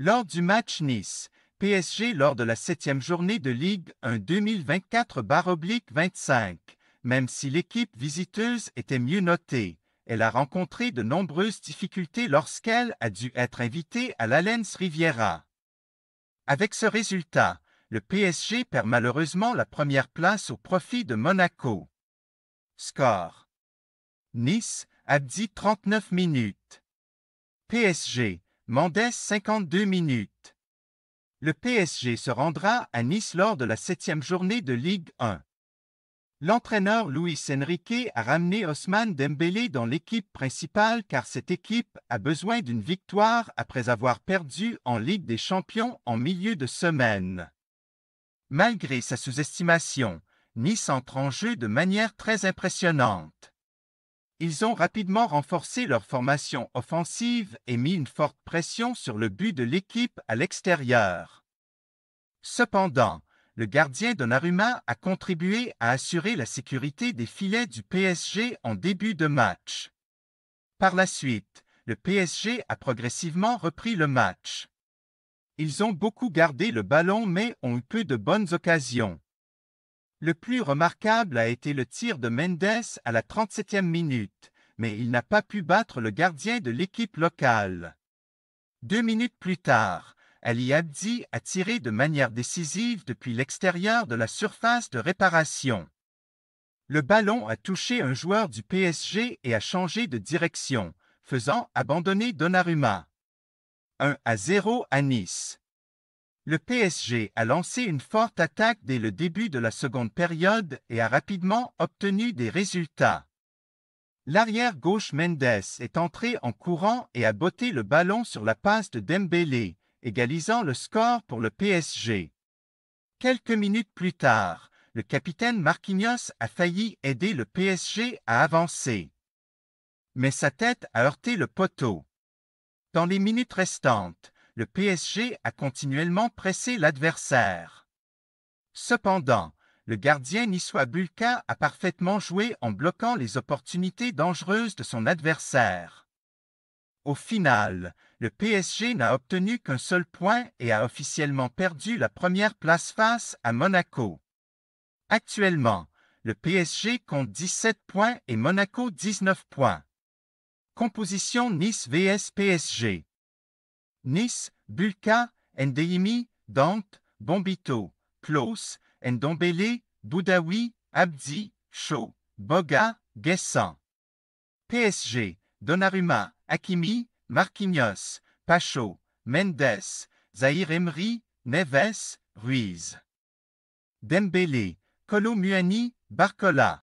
Lors du match Nice, PSG lors de la septième journée de Ligue 1 2024-25, même si l'équipe visiteuse était mieux notée, elle a rencontré de nombreuses difficultés lorsqu'elle a dû être invitée à l'Alens Riviera. Avec ce résultat, le PSG perd malheureusement la première place au profit de Monaco. Score. Nice, Abdi 39 minutes. PSG, Mendes 52 minutes. Le PSG se rendra à Nice lors de la septième journée de Ligue 1. L'entraîneur Luis Enrique a ramené Osman Dembélé dans l'équipe principale car cette équipe a besoin d'une victoire après avoir perdu en Ligue des Champions en milieu de semaine. Malgré sa sous-estimation, Nice entre en jeu de manière très impressionnante ils ont rapidement renforcé leur formation offensive et mis une forte pression sur le but de l'équipe à l'extérieur. Cependant, le gardien de Naruma a contribué à assurer la sécurité des filets du PSG en début de match. Par la suite, le PSG a progressivement repris le match. Ils ont beaucoup gardé le ballon mais ont eu peu de bonnes occasions. Le plus remarquable a été le tir de Mendes à la 37e minute, mais il n'a pas pu battre le gardien de l'équipe locale. Deux minutes plus tard, Ali Abdi a tiré de manière décisive depuis l'extérieur de la surface de réparation. Le ballon a touché un joueur du PSG et a changé de direction, faisant abandonner Donnarumma. 1 à 0 à Nice le PSG a lancé une forte attaque dès le début de la seconde période et a rapidement obtenu des résultats. L'arrière gauche Mendes est entré en courant et a botté le ballon sur la passe de Dembélé, égalisant le score pour le PSG. Quelques minutes plus tard, le capitaine Marquinhos a failli aider le PSG à avancer. Mais sa tête a heurté le poteau. Dans les minutes restantes, le PSG a continuellement pressé l'adversaire. Cependant, le gardien niçois Bulka a parfaitement joué en bloquant les opportunités dangereuses de son adversaire. Au final, le PSG n'a obtenu qu'un seul point et a officiellement perdu la première place face à Monaco. Actuellement, le PSG compte 17 points et Monaco 19 points. Composition Nice vs PSG Nice, Bulka, Ndeyimi, Dante, Bombito, Klaus, Ndombele, Boudaoui, Abdi, Cho, Boga, Gessan. PSG, Donnarumma, Akimi, Marquinhos, Pacho, Mendes, Zahir Emery, Neves, Ruiz. Dembélé, Colo Muani, Barcola.